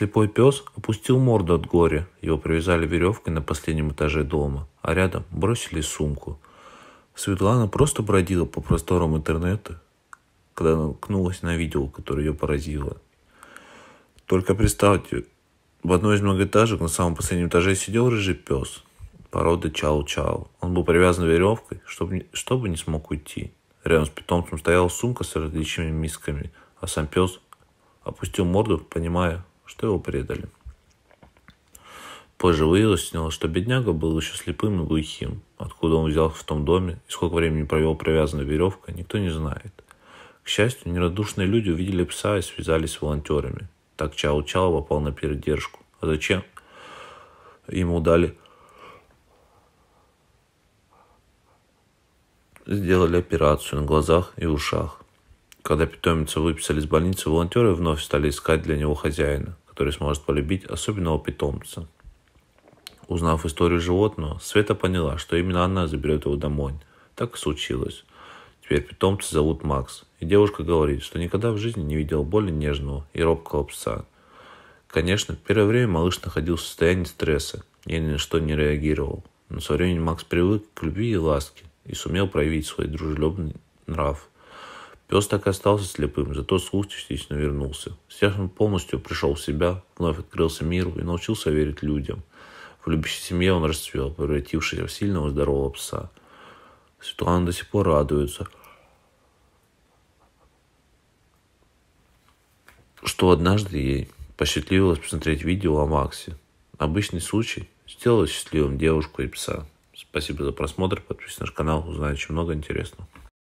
Слепой пес опустил морду от горя. Его привязали веревкой на последнем этаже дома, а рядом бросили сумку. Светлана просто бродила по просторам интернета, когда наткнулась на видео, которое ее поразило. Только представьте, в одной из многоэтажек на самом последнем этаже сидел рыжий пес породы чау-чау. Он был привязан веревкой, чтобы, чтобы не смог уйти. Рядом с питомцем стояла сумка с различными мисками, а сам пес опустил морду, понимая, что его предали. Позже выяснилось, что бедняга был еще слепым и глухим. Откуда он взялся в том доме и сколько времени провел привязанной веревка, никто не знает. К счастью, нерадушные люди увидели пса и связались с волонтерами. Так Чао Чао попал на передержку. А зачем? Ему дали... Сделали операцию на глазах и ушах. Когда питомца выписали из больницы, волонтеры вновь стали искать для него хозяина который сможет полюбить особенного питомца. Узнав историю животного, Света поняла, что именно она заберет его домой. Так и случилось. Теперь питомца зовут Макс, и девушка говорит, что никогда в жизни не видела более нежного и робкого пса. Конечно, в первое время малыш находился в состоянии стресса и ни на что не реагировал. Но со временем Макс привык к любви и ласке и сумел проявить свой дружелюбный нрав. Пес так и остался слепым, зато слух частично вернулся. Сейчас он полностью пришел в себя, вновь открылся миру и научился верить людям. В любящей семье он расцвел, превратившись в сильного здорового пса. Светлана до сих пор радуется, что однажды ей посчастливилось посмотреть видео о Максе. Обычный случай сделал счастливым девушку и пса. Спасибо за просмотр, подписывайтесь на наш канал, узнаете много интересного.